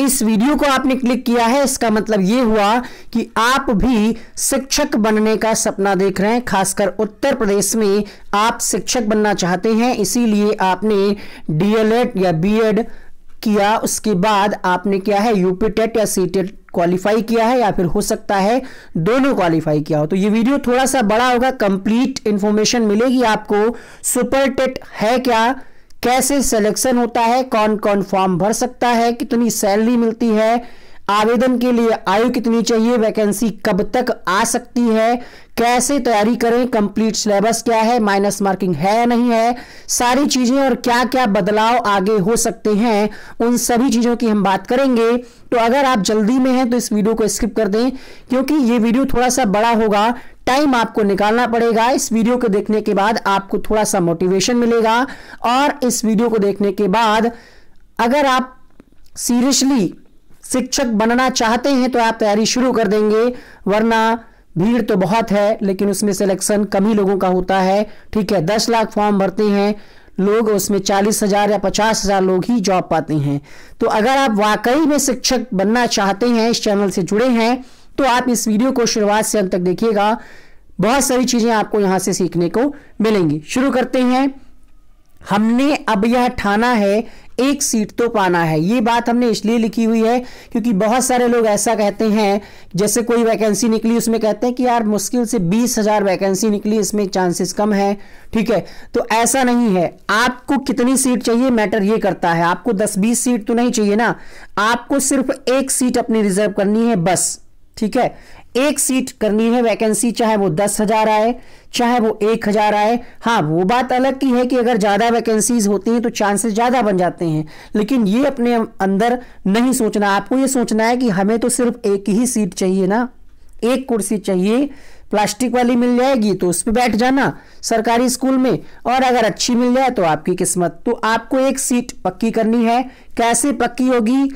इस वीडियो को आपने क्लिक किया है इसका मतलब ये हुआ कि आप भी शिक्षक बनने का सपना देख रहे हैं खासकर उत्तर प्रदेश में आप शिक्षक बनना चाहते हैं इसीलिए आपने डीएलएड या बीएड किया उसके बाद आपने क्या है यूपी टेट या सी टेट क्वालिफाई किया है या फिर हो सकता है दोनों क्वालिफाई किया हो तो ये वीडियो थोड़ा सा बड़ा होगा कंप्लीट इंफॉर्मेशन मिलेगी आपको सुपर टेट है क्या कैसे सिलेक्शन होता है कौन कौन फॉर्म भर सकता है कितनी सैलरी मिलती है आवेदन के लिए आयु कितनी चाहिए वैकेंसी कब तक आ सकती है कैसे तैयारी करें कंप्लीट सिलेबस क्या है माइनस मार्किंग है या नहीं है सारी चीज़ें और क्या क्या बदलाव आगे हो सकते हैं उन सभी चीज़ों की हम बात करेंगे तो अगर आप जल्दी में हैं तो इस वीडियो को स्किप कर दें क्योंकि ये वीडियो थोड़ा सा बड़ा होगा टाइम आपको निकालना पड़ेगा इस वीडियो को देखने के बाद आपको थोड़ा सा मोटिवेशन मिलेगा और इस वीडियो को देखने के बाद अगर आप सीरियसली शिक्षक बनना चाहते हैं तो आप तैयारी शुरू कर देंगे वरना भीड़ तो बहुत है लेकिन उसमें सिलेक्शन कम ही लोगों का होता है ठीक है दस लाख फॉर्म भरते हैं लोग उसमें चालीस हजार या पचास हजार लोग ही जॉब पाते हैं तो अगर आप वाकई में शिक्षक बनना चाहते हैं इस चैनल से जुड़े हैं तो आप इस वीडियो को शुरुआत से अंत तक देखिएगा बहुत सारी चीज़ें आपको यहां से सीखने को मिलेंगी शुरू करते हैं हमने अब यह ठाना है एक सीट तो पाना है ये बात हमने इसलिए लिखी हुई है क्योंकि बहुत सारे लोग ऐसा कहते हैं जैसे कोई वैकेंसी निकली उसमें कहते हैं कि यार मुश्किल से बीस हजार वैकेंसी निकली इसमें चांसेस कम है ठीक है तो ऐसा नहीं है आपको कितनी सीट चाहिए मैटर ये करता है आपको दस बीस सीट तो नहीं चाहिए ना आपको सिर्फ एक सीट अपनी रिजर्व करनी है बस ठीक है एक सीट करनी है वैकेंसी चाहे वो दस हजार आए चाहे वो एक हजार आए हाँ वो बात अलग की है कि अगर ज़्यादा वैकेंसीज होती हैं तो चांसेस ज़्यादा बन जाते हैं लेकिन ये अपने अंदर नहीं सोचना आपको ये सोचना है कि हमें तो सिर्फ एक ही सीट चाहिए ना एक कुर्सी चाहिए प्लास्टिक वाली मिल जाएगी तो उस पर बैठ जाना सरकारी स्कूल में और अगर अच्छी मिल जाए तो आपकी किस्मत तो आपको एक सीट पक्की करनी है कैसे पक्की होगी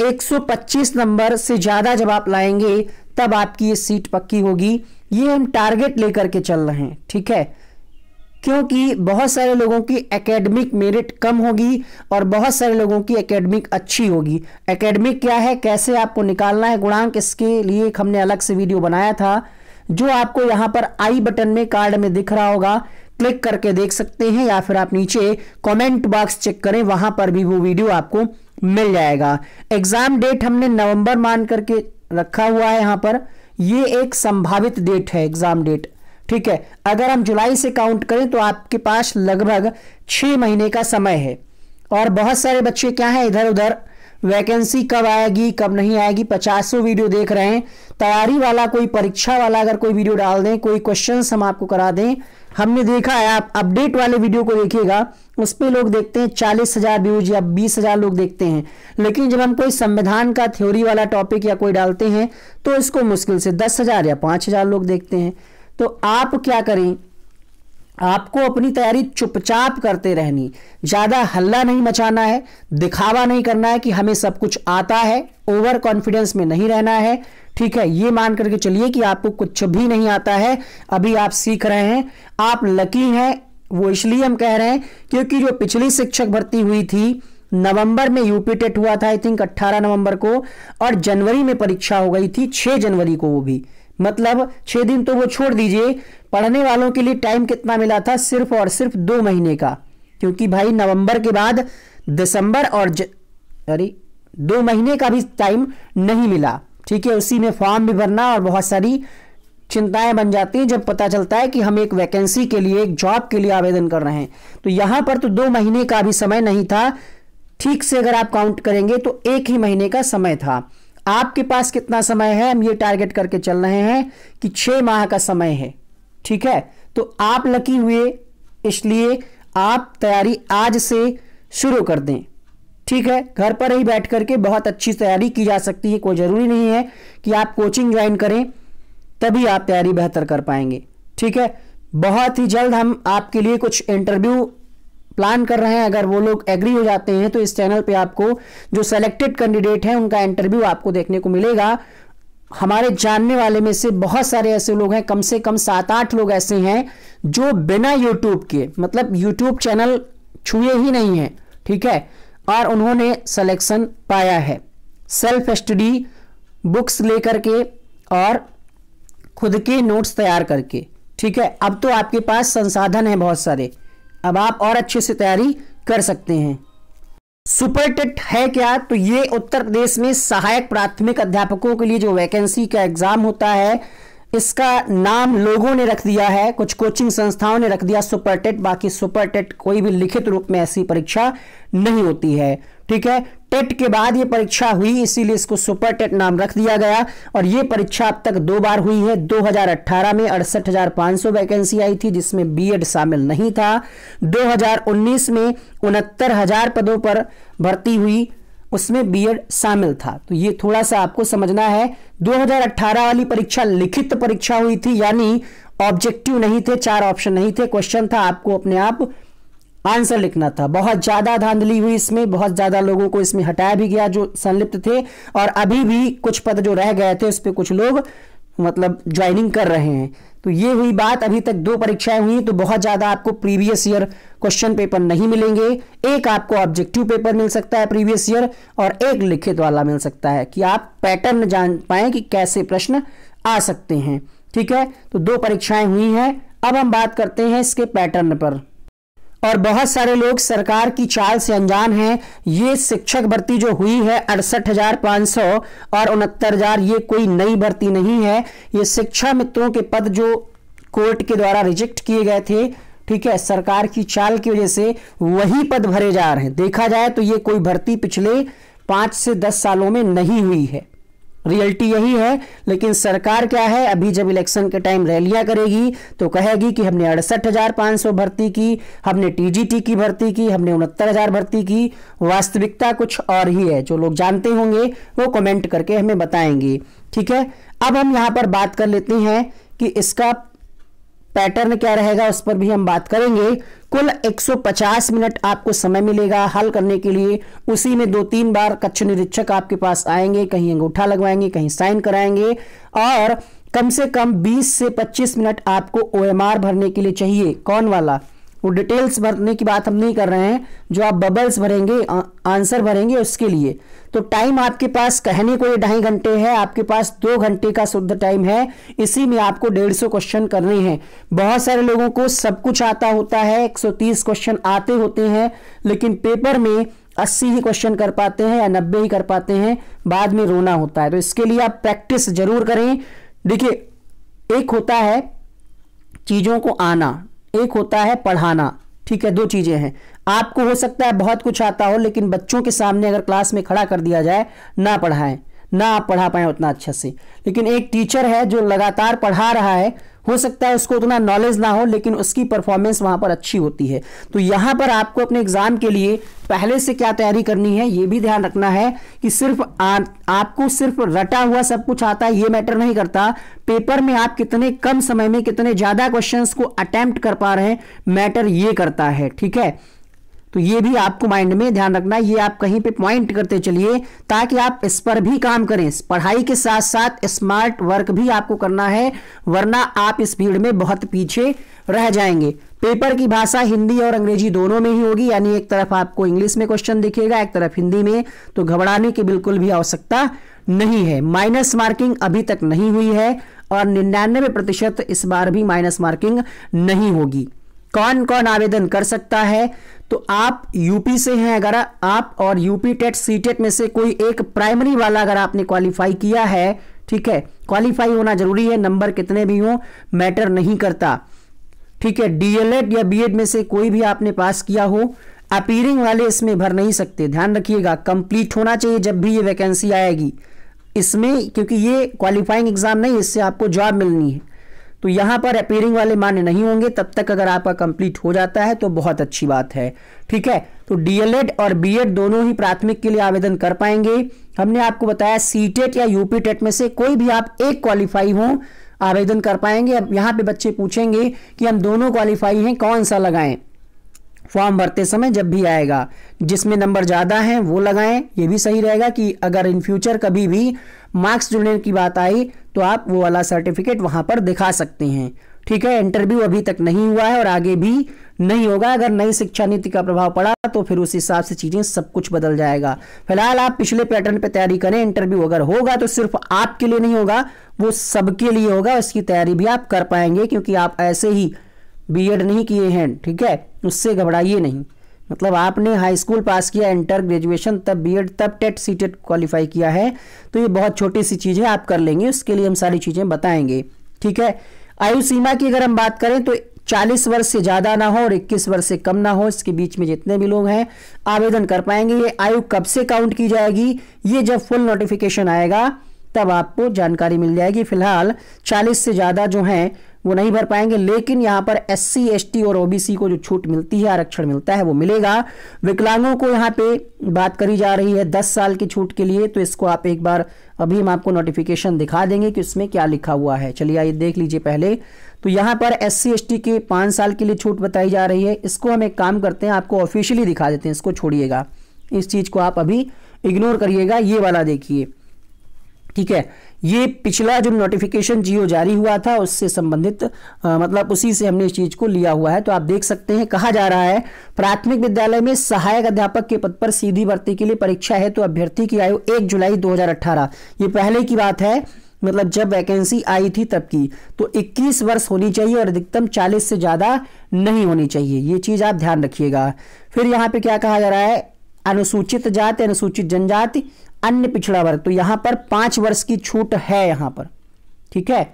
125 नंबर से ज़्यादा जब आप लाएंगे तब आपकी ये सीट पक्की होगी ये हम टारगेट लेकर के चल रहे हैं ठीक है क्योंकि बहुत सारे लोगों की एकेडमिक मेरिट कम होगी और बहुत सारे लोगों की एकेडमिक अच्छी होगी एकेडमिक क्या है कैसे आपको निकालना है गुणांक इसके लिए एक हमने अलग से वीडियो बनाया था जो आपको यहाँ पर आई बटन में कार्ड में दिख रहा होगा क्लिक करके देख सकते हैं या फिर आप नीचे कमेंट बॉक्स चेक करें वहां पर भी वो वीडियो आपको मिल जाएगा एग्जाम डेट हमने नवंबर मान करके रखा हुआ है यहां पर ये एक संभावित डेट है एग्जाम डेट ठीक है अगर हम जुलाई से काउंट करें तो आपके पास लगभग छह महीने का समय है और बहुत सारे बच्चे क्या है इधर उधर वैकेंसी कब आएगी कब नहीं आएगी पचासों वीडियो देख रहे हैं तैयारी वाला कोई परीक्षा वाला अगर कोई वीडियो डाल दें कोई क्वेश्चन हम आपको करा दें हमने देखा है आप अपडेट वाले वीडियो को देखिएगा उस पर लोग देखते हैं चालीस हजार व्यूज या बीस हजार लोग देखते हैं लेकिन जब हम कोई संविधान का थ्योरी वाला टॉपिक या कोई डालते हैं तो इसको मुश्किल से दस हजार या पांच हजार लोग देखते हैं तो आप क्या करें आपको अपनी तैयारी चुपचाप करते रहनी ज़्यादा हल्ला नहीं मचाना है दिखावा नहीं करना है कि हमें सब कुछ आता है ओवर कॉन्फिडेंस में नहीं रहना है ठीक है ये मान करके चलिए कि आपको कुछ भी नहीं आता है अभी आप सीख रहे हैं आप लकी हैं वो इसलिए हम कह रहे हैं क्योंकि जो पिछली शिक्षक भर्ती हुई थी नवंबर में यूपी टेट हुआ था आई थिंक 18 नवंबर को और जनवरी में परीक्षा हो गई थी 6 जनवरी को वो भी मतलब छह दिन तो वो छोड़ दीजिए पढ़ने वालों के लिए टाइम कितना मिला था सिर्फ और सिर्फ दो महीने का क्योंकि भाई नवंबर के बाद दिसंबर और ज... अरे दो महीने का भी टाइम नहीं मिला ठीक है उसी में फॉर्म भी भरना और बहुत सारी चिंताएं बन जाती हैं जब पता चलता है कि हम एक वैकेंसी के लिए एक जॉब के लिए आवेदन कर रहे हैं तो यहां पर तो दो महीने का भी समय नहीं था ठीक से अगर आप काउंट करेंगे तो एक ही महीने का समय था आपके पास कितना समय है हम ये टारगेट करके चल रहे हैं कि छह माह का समय है ठीक है तो आप लकी हुए इसलिए आप तैयारी आज से शुरू कर दें ठीक है घर पर ही बैठ करके बहुत अच्छी तैयारी की जा सकती है कोई ज़रूरी नहीं है कि आप कोचिंग ज्वाइन करें तभी आप तैयारी बेहतर कर पाएंगे ठीक है बहुत ही जल्द हम आपके लिए कुछ इंटरव्यू प्लान कर रहे हैं अगर वो लोग एग्री हो जाते हैं तो इस चैनल पे आपको जो सेलेक्टेड कैंडिडेट हैं उनका इंटरव्यू आपको देखने को मिलेगा हमारे जानने वाले में से बहुत सारे ऐसे लोग हैं कम से कम सात आठ लोग ऐसे हैं जो बिना यूट्यूब के मतलब यूट्यूब चैनल छुए ही नहीं है ठीक है और उन्होंने सलेक्शन पाया है सेल्फ स्टडी बुक्स लेकर के और खुद के नोट्स तैयार करके ठीक है अब तो आपके पास संसाधन है बहुत सारे अब आप और अच्छे से तैयारी कर सकते हैं सुपर टेट है क्या तो ये उत्तर प्रदेश में सहायक प्राथमिक अध्यापकों के लिए जो वैकेंसी का एग्जाम होता है इसका नाम लोगों ने रख दिया है कुछ कोचिंग संस्थाओं ने रख दिया सुपर टेट बाकी सुपर टेट कोई भी लिखित रूप में ऐसी परीक्षा नहीं होती है ठीक है टेट के बाद ये परीक्षा हुई इसीलिए इसको सुपर टेट नाम रख दिया गया और ये परीक्षा अब तक दो बार हुई है 2018 में अड़सठ वैकेंसी आई थी जिसमें बीएड शामिल नहीं था 2019 में उनहत्तर हजार पदों पर भर्ती हुई उसमें बीएड शामिल था तो ये थोड़ा सा आपको समझना है 2018 वाली परीक्षा लिखित परीक्षा हुई थी यानी ऑब्जेक्टिव नहीं थे चार ऑप्शन नहीं थे क्वेश्चन था आपको अपने आप आंसर लिखना था बहुत ज़्यादा धांधली हुई इसमें बहुत ज़्यादा लोगों को इसमें हटाया भी गया जो संलिप्त थे और अभी भी कुछ पद जो रह गए थे उस पर कुछ लोग मतलब ज्वाइनिंग कर रहे हैं तो ये हुई बात अभी तक दो परीक्षाएं हुई तो बहुत ज़्यादा आपको प्रीवियस ईयर क्वेश्चन पेपर नहीं मिलेंगे एक आपको ऑब्जेक्टिव पेपर मिल सकता है प्रीवियस ईयर और एक लिखित वाला मिल सकता है कि आप पैटर्न जान पाए कि कैसे प्रश्न आ सकते हैं ठीक है तो दो परीक्षाएं हुई हैं अब हम बात करते हैं इसके पैटर्न पर और बहुत सारे लोग सरकार की चाल से अनजान हैं ये शिक्षक भर्ती जो हुई है अड़सठ हजार पाँच सौ और उनहत्तर हजार ये कोई नई भर्ती नहीं है ये शिक्षा मित्रों के पद जो कोर्ट के द्वारा रिजेक्ट किए गए थे ठीक है सरकार की चाल की वजह से वही पद भरे जा रहे हैं देखा जाए तो ये कोई भर्ती पिछले पाँच से दस सालों में नहीं हुई है रियलिटी यही है लेकिन सरकार क्या है अभी जब इलेक्शन के टाइम रैलियां करेगी तो कहेगी कि हमने अड़सठ हजार पांच सौ भर्ती की हमने टीजीटी की भर्ती की हमने उनहत्तर हजार भर्ती की वास्तविकता कुछ और ही है जो लोग जानते होंगे वो कमेंट करके हमें बताएंगे ठीक है अब हम यहां पर बात कर लेते हैं कि इसका पैटर्न क्या रहेगा उस पर भी हम बात करेंगे कुल 150 मिनट आपको समय मिलेगा हल करने के लिए उसी में दो तीन बार कक्ष निरीक्षक आपके पास आएंगे कहीं अंगूठा लगवाएंगे कहीं साइन कराएंगे और कम से कम 20 से 25 मिनट आपको ओएमआर भरने के लिए चाहिए कौन वाला वो डिटेल्स भरने की बात हम नहीं कर रहे हैं जो आप बबल्स भरेंगे आंसर भरेंगे उसके लिए तो टाइम आपके पास कहने को ये ढाई घंटे है आपके पास दो घंटे का शुद्ध टाइम है इसी में आपको डेढ़ सौ क्वेश्चन करने हैं बहुत सारे लोगों को सब कुछ आता होता है एक सौ तीस क्वेश्चन आते होते हैं लेकिन पेपर में अस्सी ही क्वेश्चन कर पाते हैं या नब्बे ही कर पाते हैं बाद में रोना होता है तो इसके लिए आप प्रैक्टिस जरूर करें देखिए एक होता है चीज़ों को आना एक होता है पढ़ाना ठीक है दो चीज़ें हैं आपको हो सकता है बहुत कुछ आता हो लेकिन बच्चों के सामने अगर क्लास में खड़ा कर दिया जाए ना पढ़ाएं ना आप पढ़ा पाए उतना अच्छे से लेकिन एक टीचर है जो लगातार पढ़ा रहा है हो सकता है उसको उतना नॉलेज ना हो लेकिन उसकी परफॉर्मेंस वहां पर अच्छी होती है तो यहां पर आपको अपने एग्ज़ाम के लिए पहले से क्या तैयारी करनी है ये भी ध्यान रखना है कि सिर्फ आ, आपको सिर्फ रटा हुआ सब कुछ आता है ये मैटर नहीं करता पेपर में आप कितने कम समय में कितने ज़्यादा क्वेश्चंस को अटेम्प्ट कर पा रहे हैं मैटर ये करता है ठीक है तो ये भी आपको माइंड में ध्यान रखना ये आप कहीं पे पॉइंट करते चलिए ताकि आप इस पर भी काम करें पढ़ाई के साथ साथ स्मार्ट वर्क भी आपको करना है वरना आप इस भीड़ में बहुत पीछे रह जाएंगे पेपर की भाषा हिंदी और अंग्रेजी दोनों में ही होगी यानी एक तरफ आपको इंग्लिश में क्वेश्चन दिखेगा एक तरफ हिंदी में तो घबराने की बिल्कुल भी आवश्यकता नहीं है माइनस मार्किंग अभी तक नहीं हुई है और निन्यानवे प्रतिशत इस बार भी माइनस मार्किंग नहीं होगी कौन कौन आवेदन कर सकता है तो आप यूपी से हैं अगर आप और यूपी टेट सी टेट में से कोई एक प्राइमरी वाला अगर आपने क्वालिफाई किया है ठीक है क्वालिफाई होना जरूरी है नंबर कितने भी हों मैटर नहीं करता ठीक है डीएलएड या बीएड में से कोई भी आपने पास किया हो अपीयरिंग वाले इसमें भर नहीं सकते ध्यान रखिएगा कंप्लीट होना चाहिए जब भी ये वैकेंसी आएगी इसमें क्योंकि ये क्वालिफाइंग एग्जाम नहीं इससे आपको जॉब मिलनी है तो यहाँ पर अपेयरिंग वाले मान्य नहीं होंगे तब तक अगर आपका कंप्लीट हो जाता है तो बहुत अच्छी बात है ठीक है तो डीएलएड और बीएड दोनों ही प्राथमिक के लिए आवेदन कर पाएंगे हमने आपको बताया सीटेट e या यूपी टेट e में से कोई भी आप एक क्वालिफाई हो आवेदन कर पाएंगे अब यहां पे बच्चे पूछेंगे कि हम दोनों क्वालिफाई हैं कौन सा लगाएं फॉर्म भरते समय जब भी आएगा जिसमें नंबर ज़्यादा हैं वो लगाएं ये भी सही रहेगा कि अगर इन फ्यूचर कभी भी मार्क्स जुड़ने की बात आई तो आप वो वाला सर्टिफिकेट वहाँ पर दिखा सकते हैं ठीक है इंटरव्यू अभी तक नहीं हुआ है और आगे भी नहीं होगा अगर नई शिक्षा नीति का प्रभाव पड़ा तो फिर उस हिसाब से चीज़ें सब कुछ बदल जाएगा फिलहाल आप पिछले पैटर्न पर तैयारी करें इंटरव्यू अगर होगा तो सिर्फ आपके लिए नहीं होगा वो सबके लिए होगा इसकी तैयारी भी आप कर पाएंगे क्योंकि आप ऐसे ही बीएड नहीं किए हैं ठीक है उससे घबराइए नहीं मतलब आपने हाई स्कूल पास किया इंटर ग्रेजुएशन तब बीएड तब टेट सी टेट क्वालिफाई किया है तो ये बहुत छोटी सी चीज़ है आप कर लेंगे उसके लिए हम सारी चीज़ें बताएंगे ठीक है आयु सीमा की अगर हम बात करें तो 40 वर्ष से ज़्यादा ना हो और 21 वर्ष से कम ना हो इसके बीच में जितने भी लोग हैं आवेदन कर पाएंगे ये आयु कब से काउंट की जाएगी ये जब फुल नोटिफिकेशन आएगा तब आपको जानकारी मिल जाएगी फिलहाल 40 से ज़्यादा जो हैं वो नहीं भर पाएंगे लेकिन यहां पर एस सी एस टी और ओबीसी को जो छूट मिलती है आरक्षण मिलता है वो मिलेगा विकलांगों को यहां पे बात करी जा रही है दस साल की छूट के लिए तो इसको आप एक बार अभी हम आपको नोटिफिकेशन दिखा देंगे कि उसमें क्या लिखा हुआ है चलिए आइए देख लीजिए पहले तो यहां पर एस सी एस टी के पांच साल के लिए छूट बताई जा रही है इसको हम एक काम करते हैं आपको ऑफिशियली दिखा देते हैं इसको छोड़िएगा इस चीज़ को आप अभी इग्नोर करिएगा ये वाला देखिए ठीक है ये पिछला जो नोटिफिकेशन जियो जारी हुआ था उससे संबंधित मतलब उसी से हमने इस चीज़ को लिया हुआ है तो आप देख सकते हैं कहा जा रहा है प्राथमिक विद्यालय में सहायक अध्यापक के पद पर सीधी भर्ती के लिए परीक्षा है तो अभ्यर्थी की आयु एक जुलाई दो ये पहले की बात है मतलब जब वैकेंसी आई थी तब की तो 21 वर्ष होनी चाहिए और अधिकतम 40 से ज़्यादा नहीं होनी चाहिए ये चीज़ आप ध्यान रखिएगा फिर यहां पे क्या कहा जा रहा है अनुसूचित जाति अनुसूचित जनजाति अन्य पिछड़ा वर्ग तो यहां पर पांच वर्ष की छूट है यहां पर ठीक है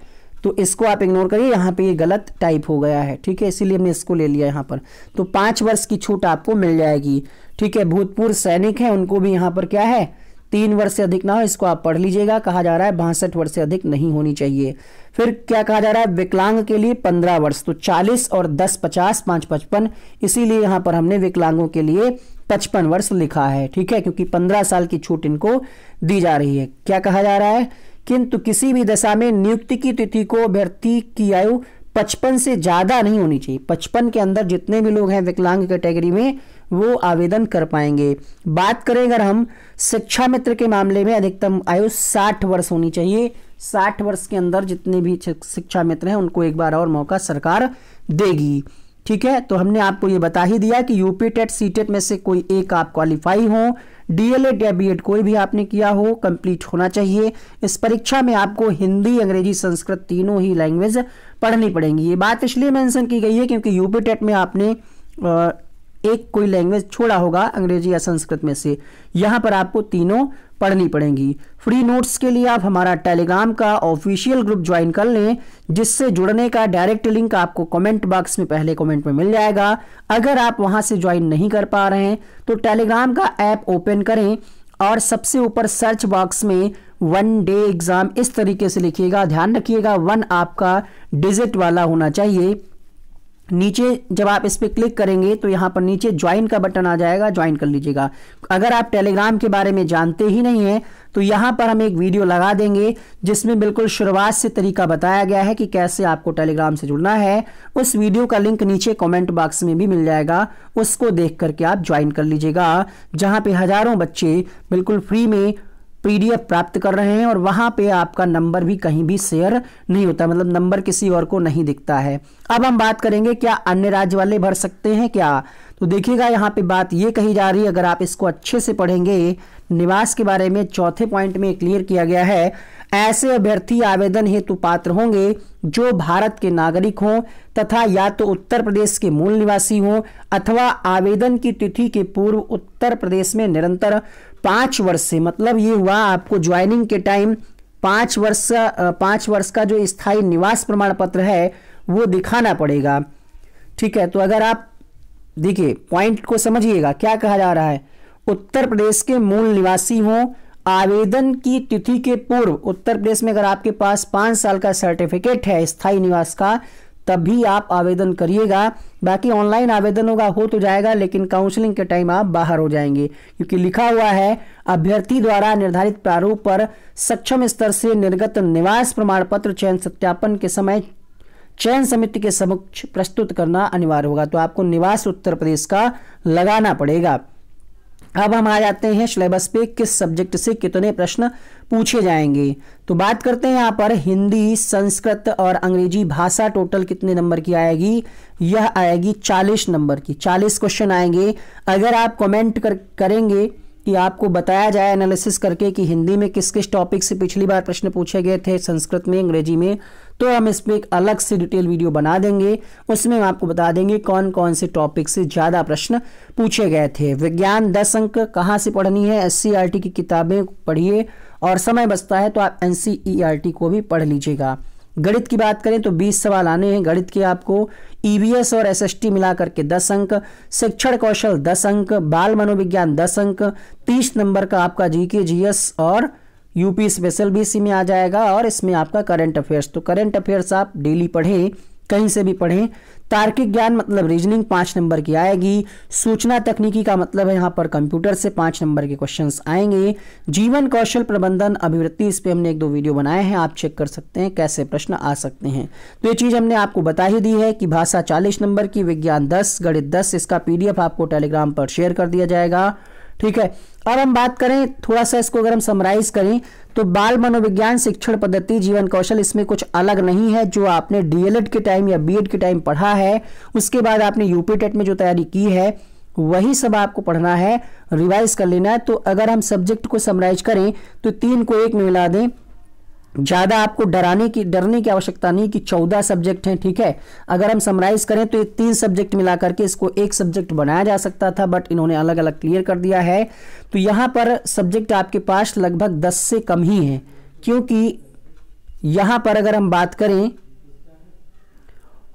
तो इसको आप इग्नोर करिए यहां पे ये गलत टाइप हो गया है ठीक है इसीलिए हमने इसको ले लिया यहां पर तो पांच वर्ष की छूट आपको मिल जाएगी ठीक है भूतपूर्व सैनिक है उनको भी यहां पर क्या है तीन वर्ष से अधिक ना हो इसको आप पढ़ लीजिएगा कहा जा रहा है बासठ वर्ष से अधिक नहीं होनी चाहिए फिर क्या कहा जा रहा है विकलांग के लिए पंद्रह वर्ष तो चालीस और दस पचास पांच पचपन इसीलिए यहां पर हमने विकलांगों के लिए पचपन वर्ष लिखा है ठीक है क्योंकि पंद्रह साल की छूट इनको दी जा रही है क्या कहा जा रहा है किंतु किसी भी दशा में नियुक्ति की तिथि को अभ्यर्थी की आयु पचपन से ज़्यादा नहीं होनी चाहिए पचपन के अंदर जितने भी लोग हैं विकलांग कैटेगरी में वो आवेदन कर पाएंगे बात करें अगर हम शिक्षा मित्र के मामले में अधिकतम आयु साठ वर्ष होनी चाहिए साठ वर्ष के अंदर जितने भी शिक्षा मित्र हैं उनको एक बार और मौका सरकार देगी ठीक है तो हमने आपको ये बता ही दिया कि यूपी टेट सी टेट में से कोई एक आप क्वालिफाई हो डीएलएड या बीएड कोई भी आपने किया हो कंप्लीट होना चाहिए इस परीक्षा में आपको हिंदी अंग्रेजी संस्कृत तीनों ही लैंग्वेज पढ़नी पड़ेंगी ये बात इसलिए मेंशन की गई है क्योंकि यूपी टेट में आपने आ, एक कोई लैंग्वेज छोड़ा होगा अंग्रेजी या संस्कृत में से यहाँ पर आपको तीनों पढ़नी पड़ेंगी फ्री नोट्स के लिए आप हमारा टेलीग्राम का ऑफिशियल ग्रुप ज्वाइन कर लें जिससे जुड़ने का डायरेक्ट लिंक आपको कमेंट बॉक्स में पहले कमेंट में मिल जाएगा अगर आप वहाँ से ज्वाइन नहीं कर पा रहे हैं तो टेलीग्राम का ऐप ओपन करें और सबसे ऊपर सर्च बॉक्स में वन डे एग्ज़ाम इस तरीके से लिखिएगा ध्यान रखिएगा वन आपका डिजिट वाला होना चाहिए नीचे जब आप इस पर क्लिक करेंगे तो यहाँ पर नीचे ज्वाइन का बटन आ जाएगा ज्वाइन कर लीजिएगा अगर आप टेलीग्राम के बारे में जानते ही नहीं हैं तो यहाँ पर हम एक वीडियो लगा देंगे जिसमें बिल्कुल शुरुआत से तरीका बताया गया है कि कैसे आपको टेलीग्राम से जुड़ना है उस वीडियो का लिंक नीचे कॉमेंट बॉक्स में भी मिल जाएगा उसको देख करके आप ज्वाइन कर लीजिएगा जहाँ पे हजारों बच्चे बिल्कुल फ्री में पीडीएफ प्राप्त कर रहे हैं और वहां पे आपका नंबर भी कहीं भी शेयर नहीं होता मतलब नंबर किसी और को नहीं दिखता है अब हम बात करेंगे क्या अन्य राज्य वाले भर सकते हैं क्या तो देखिएगा यहाँ पे बात ये कही जा रही है अगर आप इसको अच्छे से पढ़ेंगे निवास के बारे में चौथे पॉइंट में क्लियर किया गया है ऐसे अभ्यर्थी आवेदन हेतु पात्र होंगे जो भारत के नागरिक हों तथा या तो उत्तर प्रदेश के मूल निवासी हों अथवा आवेदन की तिथि के पूर्व उत्तर प्रदेश में निरंतर पांच वर्ष से मतलब ये हुआ आपको ज्वाइनिंग के टाइम पांच वर्ष पांच वर्ष का जो स्थायी निवास प्रमाण पत्र है वो दिखाना पड़ेगा ठीक है तो अगर आप देखिए पॉइंट को समझिएगा क्या कहा जा रहा है उत्तर प्रदेश के मूल निवासी हों आवेदन की तिथि के पूर्व उत्तर प्रदेश में अगर आपके पास पांच साल का सर्टिफिकेट है स्थायी निवास का तब भी आप आवेदन करिएगा बाकी ऑनलाइन आवेदन होगा हो तो जाएगा लेकिन काउंसलिंग के टाइम आप बाहर हो जाएंगे क्योंकि लिखा हुआ है अभ्यर्थी द्वारा निर्धारित प्रारूप पर सक्षम स्तर से निर्गत निवास प्रमाण पत्र चयन सत्यापन के समय चयन समिति के समक्ष प्रस्तुत करना अनिवार्य होगा तो आपको निवास उत्तर प्रदेश का लगाना पड़ेगा अब हम आ जाते हैं सिलेबस पे किस सब्जेक्ट से कितने प्रश्न पूछे जाएंगे तो बात करते हैं यहाँ पर हिंदी संस्कृत और अंग्रेजी भाषा टोटल कितने नंबर की आएगी यह आएगी 40 नंबर की 40 क्वेश्चन आएंगे अगर आप कमेंट कर करेंगे कि आपको बताया जाए एनालिसिस करके कि हिंदी में किस किस टॉपिक से पिछली बार प्रश्न पूछे गए थे संस्कृत में अंग्रेजी में तो हम इसमें एक अलग से डिटेल वीडियो बना देंगे उसमें हम आपको बता देंगे कौन कौन से टॉपिक से ज़्यादा प्रश्न पूछे गए थे विज्ञान दस अंक कहाँ से पढ़नी है एस e की किताबें पढ़िए और समय बचता है तो आप एन e को भी पढ़ लीजिएगा गणित की बात करें तो 20 सवाल आने हैं गणित के आपको ईवीएस e और एस एस टी मिलाकर के 10 अंक शिक्षण कौशल 10 अंक बाल मनोविज्ञान 10 अंक 30 नंबर का आपका जीके जीएस और यूपी स्पेशल बी में आ जाएगा और इसमें आपका करंट अफेयर्स तो करंट अफेयर्स आप डेली पढ़ें कहीं से भी पढ़ें तार्किक ज्ञान मतलब रीजनिंग पांच नंबर की आएगी सूचना तकनीकी का मतलब है यहाँ पर कंप्यूटर से पांच नंबर के क्वेश्चंस आएंगे जीवन कौशल प्रबंधन अभिवृत्ति इस पर हमने एक दो वीडियो बनाए हैं आप चेक कर सकते हैं कैसे प्रश्न आ सकते हैं तो ये चीज़ हमने आपको बता ही दी है कि भाषा चालीस नंबर की विज्ञान दस गणित दस इसका पीडीएफ आपको टेलीग्राम पर शेयर कर दिया जाएगा ठीक है अब हम बात करें थोड़ा सा इसको अगर हम समराइज करें तो बाल मनोविज्ञान शिक्षण पद्धति जीवन कौशल इसमें कुछ अलग नहीं है जो आपने डीएलएड के टाइम या बीएड के टाइम पढ़ा है उसके बाद आपने यूपी टेट में जो तैयारी की है वही सब आपको पढ़ना है रिवाइज कर लेना है तो अगर हम सब्जेक्ट को समराइज करें तो तीन को एक में मिला दें ज़्यादा आपको डराने की डरने की आवश्यकता नहीं कि चौदह सब्जेक्ट हैं ठीक है अगर हम समराइज करें तो ये तीन सब्जेक्ट मिला करके इसको एक सब्जेक्ट बनाया जा सकता था बट इन्होंने अलग अलग क्लियर कर दिया है तो यहां पर सब्जेक्ट आपके पास लगभग दस से कम ही है क्योंकि यहां पर अगर हम बात करें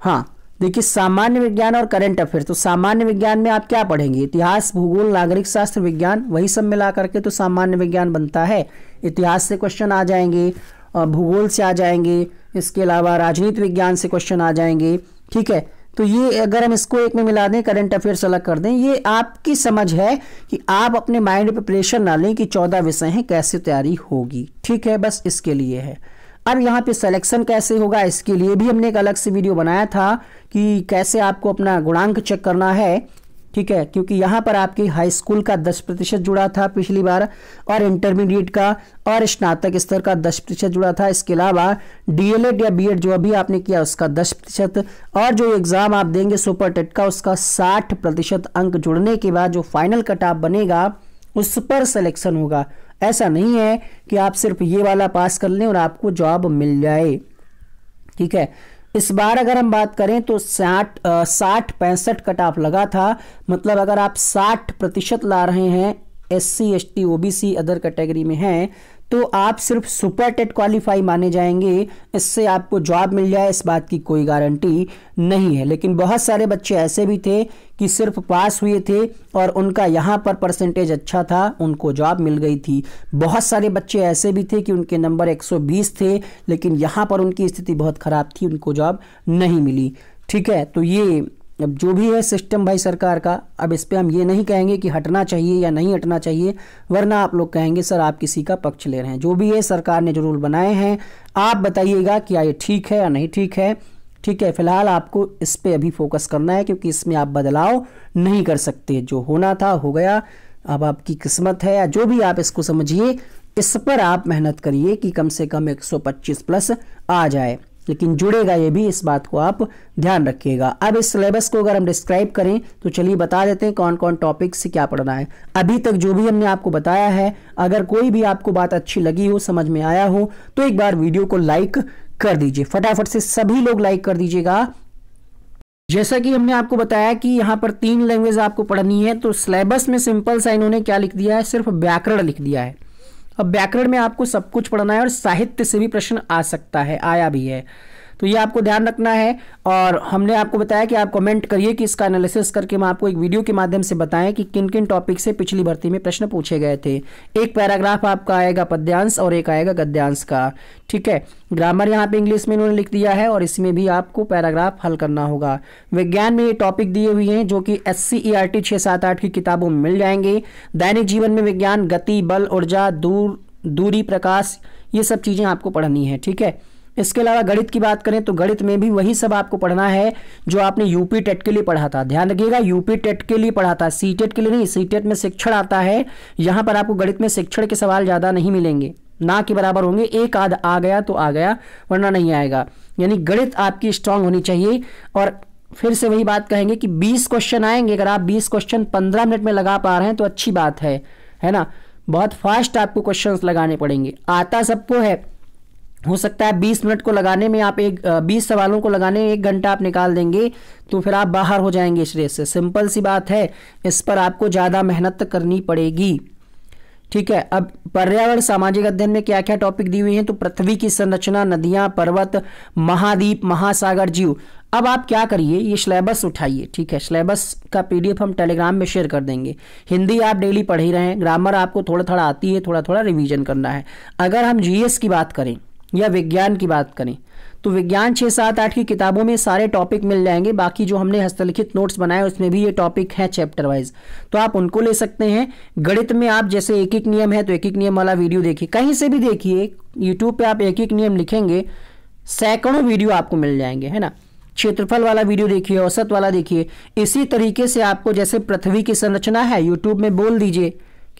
हाँ देखिए सामान्य विज्ञान और करंट अफेयर तो सामान्य विज्ञान में आप क्या पढ़ेंगे इतिहास भूगोल नागरिक शास्त्र विज्ञान वही सब मिला करके तो सामान्य विज्ञान बनता है इतिहास से क्वेश्चन आ जाएंगे भूगोल से आ जाएंगे इसके अलावा राजनीति विज्ञान से क्वेश्चन आ जाएंगे ठीक है तो ये अगर हम इसको एक में मिला दें करंट अफेयर्स अलग कर दें ये आपकी समझ है कि आप अपने माइंड पे प्रेशर ना लें कि चौदह विषय हैं कैसे तैयारी होगी ठीक है बस इसके लिए है अब यहाँ पे सिलेक्शन कैसे होगा इसके लिए भी हमने एक अलग से वीडियो बनाया था कि कैसे आपको अपना गुणांक चेक करना है ठीक है क्योंकि यहां पर आपकी हाई स्कूल का दस प्रतिशत जुड़ा था पिछली बार और इंटरमीडिएट का और स्नातक स्तर का दस प्रतिशत जुड़ा था इसके अलावा डीएलएड या बीएड जो अभी आपने किया उसका दस प्रतिशत और जो एग्ज़ाम आप देंगे सुपर टेट का उसका साठ प्रतिशत अंक जुड़ने के बाद जो फाइनल कट ऑफ बनेगा उस पर सिलेक्शन होगा ऐसा नहीं है कि आप सिर्फ ये वाला पास कर लें और आपको जॉब मिल जाए ठीक है इस बार अगर हम बात करें तो साठ साठ पैंसठ कट ऑफ लगा था मतलब अगर आप साठ प्रतिशत ला रहे हैं S C S T O B C other category में हैं तो आप सिर्फ सुपर टेट क्वालिफाई माने जाएंगे इससे आपको जॉब मिल जाए इस बात की कोई गारंटी नहीं है लेकिन बहुत सारे बच्चे ऐसे भी थे कि सिर्फ पास हुए थे और उनका यहाँ पर परसेंटेज अच्छा था उनको जॉब मिल गई थी बहुत सारे बच्चे ऐसे भी थे कि उनके नंबर 120 थे लेकिन यहाँ पर उनकी स्थिति बहुत ख़राब थी उनको जॉब नहीं मिली ठीक है तो ये अब जो भी है सिस्टम भाई सरकार का अब इस पर हम ये नहीं कहेंगे कि हटना चाहिए या नहीं हटना चाहिए वरना आप लोग कहेंगे सर आप किसी का पक्ष ले रहे हैं जो भी है सरकार ने जो रूल बनाए हैं आप बताइएगा क्या ये ठीक है या नहीं ठीक है ठीक है फिलहाल आपको इस पर अभी फोकस करना है क्योंकि इसमें आप बदलाव नहीं कर सकते जो होना था हो गया अब आपकी किस्मत है या जो भी आप इसको समझिए इस पर आप मेहनत करिए कि कम से कम 125 प्लस आ जाए लेकिन जुड़ेगा ये भी इस बात को आप ध्यान रखिएगा अब इस सिलेबस को अगर हम डिस्क्राइब करें तो चलिए बता देते हैं कौन कौन टॉपिक से क्या पढ़ना है अभी तक जो भी हमने आपको बताया है अगर कोई भी आपको बात अच्छी लगी हो समझ में आया हो तो एक बार वीडियो को लाइक कर दीजिए फटाफट से सभी लोग लाइक कर दीजिएगा जैसा कि हमने आपको बताया कि यहाँ पर तीन लैंग्वेज आपको पढ़नी है तो सिलेबस में सिंपल सा इन्होंने क्या लिख दिया है सिर्फ व्याकरण लिख दिया है अब व्याकरण में आपको सब कुछ पढ़ना है और साहित्य से भी प्रश्न आ सकता है आया भी है तो ये आपको ध्यान रखना है और हमने आपको बताया कि आप कमेंट करिए कि इसका एनालिसिस करके हम आपको एक वीडियो के माध्यम से बताएं कि किन किन टॉपिक से पिछली भर्ती में प्रश्न पूछे गए थे एक पैराग्राफ आपका आएगा पद्यांश और एक आएगा गद्यांश का ठीक है ग्रामर यहाँ पे इंग्लिश में इन्होंने लिख दिया है और इसमें भी आपको पैराग्राफ हल करना होगा विज्ञान में ये टॉपिक दिए हुए हैं जो कि S C E R T छः सात आठ की किताबों में मिल जाएंगे दैनिक जीवन में विज्ञान गति बल ऊर्जा दूर दूरी प्रकाश ये सब चीज़ें आपको पढ़नी है ठीक है इसके अलावा गणित की बात करें तो गणित में भी वही सब आपको पढ़ना है जो आपने यूपी टेट के लिए पढ़ा था ध्यान रखिएगा यूपी टेट के लिए पढ़ा था सी टेट के लिए नहीं सी टेट में शिक्षण आता है यहां पर आपको गणित में शिक्षण के सवाल ज़्यादा नहीं मिलेंगे ना के बराबर होंगे एक आध आ गया तो आ गया वरना नहीं आएगा यानी गणित आपकी स्ट्रांग होनी चाहिए और फिर से वही बात कहेंगे कि 20 क्वेश्चन आएंगे अगर आप 20 क्वेश्चन 15 मिनट में लगा पा रहे हैं तो अच्छी बात है है ना बहुत फास्ट आपको क्वेश्चंस लगाने पड़ेंगे आता सबको है हो सकता है बीस मिनट को लगाने में आप एक बीस सवालों को लगाने में एक घंटा आप निकाल देंगे तो फिर आप बाहर हो जाएंगे इस रेस से सिंपल सी बात है इस पर आपको ज़्यादा मेहनत करनी पड़ेगी ठीक है अब पर्यावरण सामाजिक अध्ययन में क्या क्या टॉपिक दी हुई हैं तो पृथ्वी की संरचना नदियां पर्वत महाद्वीप महासागर जीव अब आप क्या करिए ये सिलेबस उठाइए ठीक है सिलेबस का पीडीएफ हम टेलीग्राम में शेयर कर देंगे हिंदी आप डेली पढ़ ही रहे हैं ग्रामर आपको थोड़ा थोड़ा आती है थोड़ा थोड़ा रिवीजन करना है अगर हम जीएस की बात करें या विज्ञान की बात करें तो विज्ञान छः सात आठ की किताबों में सारे टॉपिक मिल जाएंगे बाकी जो हमने हस्तलिखित नोट्स बनाए उसमें भी ये टॉपिक है चैप्टर वाइज तो आप उनको ले सकते हैं गणित में आप जैसे एक एक नियम है तो एक एक नियम वाला वीडियो देखिए कहीं से भी देखिए यूट्यूब पे आप एक एक नियम लिखेंगे सैकड़ों वीडियो आपको मिल जाएंगे है ना क्षेत्रफल वाला वीडियो देखिए औसत वाला देखिए इसी तरीके से आपको जैसे पृथ्वी की संरचना है यूट्यूब में बोल दीजिए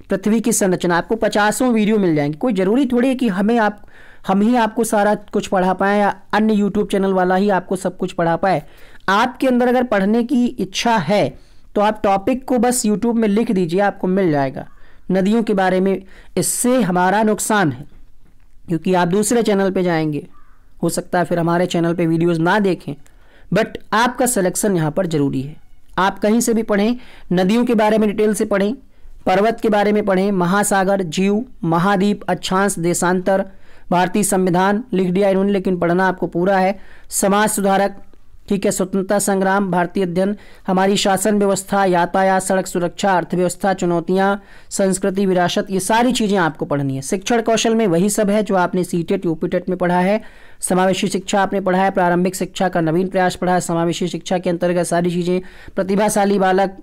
पृथ्वी की संरचना आपको पचासों वीडियो मिल जाएंगे कोई जरूरी थोड़ी है कि हमें आप हम ही आपको सारा कुछ पढ़ा पाए या अन्य यूट्यूब चैनल वाला ही आपको सब कुछ पढ़ा पाए आपके अंदर अगर पढ़ने की इच्छा है तो आप टॉपिक को बस यूट्यूब में लिख दीजिए आपको मिल जाएगा नदियों के बारे में इससे हमारा नुकसान है क्योंकि आप दूसरे चैनल पे जाएंगे हो सकता है फिर हमारे चैनल पे वीडियोस ना देखें बट आपका सिलेक्शन यहाँ पर ज़रूरी है आप कहीं से भी पढ़ें नदियों के बारे में डिटेल से पढ़ें पर्वत के बारे में पढ़ें महासागर जीव महाद्वीप अच्छांश देशांतर भारतीय संविधान लिख दिया इन्होंने लेकिन पढ़ना आपको पूरा है समाज सुधारक ठीक है स्वतंत्रता संग्राम भारतीय अध्ययन हमारी शासन व्यवस्था यातायात सड़क सुरक्षा अर्थव्यवस्था चुनौतियां संस्कृति विरासत ये सारी चीज़ें आपको पढ़नी है शिक्षण कौशल में वही सब है जो आपने सी टेट यूपी टेट में पढ़ा है समावेशी शिक्षा आपने पढ़ा है प्रारंभिक शिक्षा का नवीन प्रयास पढ़ा है समावेशी शिक्षा के अंतर्गत सारी चीज़ें प्रतिभाशाली बालक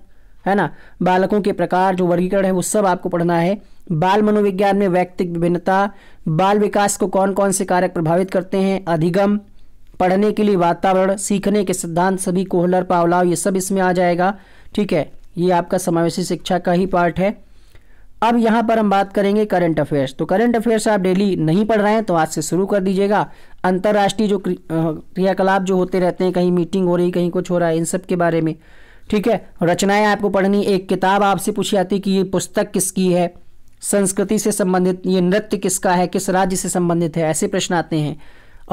है ना बालकों के प्रकार जो वर्गीकरण है वो सब आपको पढ़ना है बाल मनोविज्ञान में व्यक्तिक विभिन्नता बाल विकास को कौन कौन से कारक प्रभावित करते हैं अधिगम पढ़ने के लिए वातावरण सीखने के सिद्धांत सभी कोहलर पावलाव ये सब इसमें आ जाएगा ठीक है ये आपका समावेशी शिक्षा का ही पार्ट है अब यहाँ पर हम बात करेंगे करंट अफेयर्स तो करंट अफेयर्स आप डेली नहीं पढ़ रहे हैं तो आज से शुरू कर दीजिएगा अंतर्राष्ट्रीय जो क्रियाकलाप जो होते रहते हैं कहीं मीटिंग हो रही कहीं कुछ हो रहा है इन सब के बारे में ठीक है रचनाएं आपको पढ़नी एक किताब आपसे पूछी जाती कि ये पुस्तक किसकी है संस्कृति से संबंधित ये नृत्य किसका है किस राज्य से संबंधित है ऐसे प्रश्न आते हैं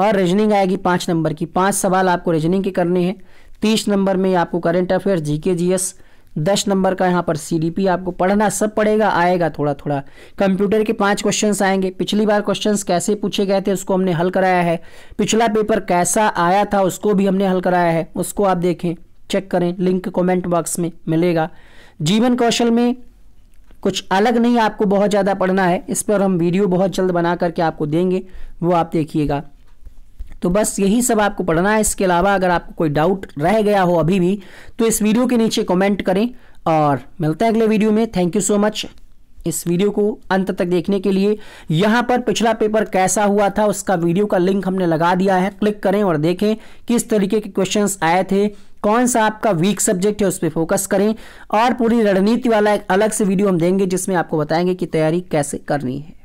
और रीजनिंग आएगी पाँच नंबर की पाँच सवाल आपको रीजनिंग के करने हैं तीस नंबर में आपको करेंट अफेयर जी के जी एस दस नंबर का यहाँ पर सी आपको पढ़ना सब पड़ेगा आएगा थोड़ा थोड़ा कंप्यूटर के पांच क्वेश्चंस आएंगे पिछली बार क्वेश्चंस कैसे पूछे गए थे उसको हमने हल कराया है पिछला पेपर कैसा आया था उसको भी हमने हल कराया है उसको आप देखें चेक करें लिंक कमेंट बॉक्स में मिलेगा जीवन कौशल में कुछ अलग नहीं आपको बहुत ज़्यादा पढ़ना है इस पर हम वीडियो बहुत जल्द बना करके आपको देंगे वो आप देखिएगा तो बस यही सब आपको पढ़ना है इसके अलावा अगर आपको कोई डाउट रह गया हो अभी भी तो इस वीडियो के नीचे कमेंट करें और मिलते हैं अगले वीडियो में थैंक यू सो मच इस वीडियो को अंत तक देखने के लिए यहां पर पिछला पेपर कैसा हुआ था उसका वीडियो का लिंक हमने लगा दिया है क्लिक करें और देखें किस तरीके के क्वेश्चंस आए थे कौन सा आपका वीक सब्जेक्ट है उस पर फोकस करें और पूरी रणनीति वाला एक अलग से वीडियो हम देंगे जिसमें आपको बताएंगे कि तैयारी कैसे करनी है